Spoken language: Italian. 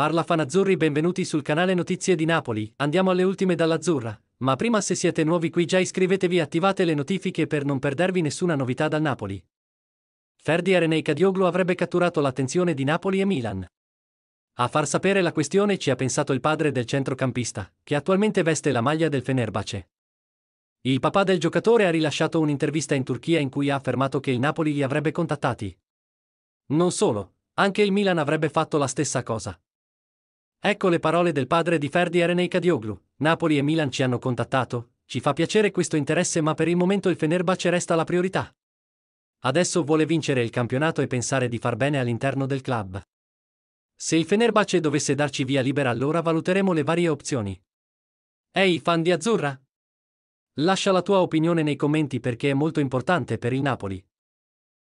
Parla Fanazzurri, benvenuti sul canale Notizie di Napoli, andiamo alle ultime dall'Azzurra. Ma prima se siete nuovi qui già iscrivetevi e attivate le notifiche per non perdervi nessuna novità dal Napoli. Ferdi Arenei Cadioglu avrebbe catturato l'attenzione di Napoli e Milan. A far sapere la questione ci ha pensato il padre del centrocampista, che attualmente veste la maglia del Fenerbace. Il papà del giocatore ha rilasciato un'intervista in Turchia in cui ha affermato che il Napoli li avrebbe contattati. Non solo, anche il Milan avrebbe fatto la stessa cosa. Ecco le parole del padre di Ferdi Erenei Cadioglu. Napoli e Milan ci hanno contattato, ci fa piacere questo interesse ma per il momento il Fenerbahce resta la priorità. Adesso vuole vincere il campionato e pensare di far bene all'interno del club. Se il Fenerbahce dovesse darci via libera allora valuteremo le varie opzioni. Ehi fan di Azzurra? Lascia la tua opinione nei commenti perché è molto importante per il Napoli.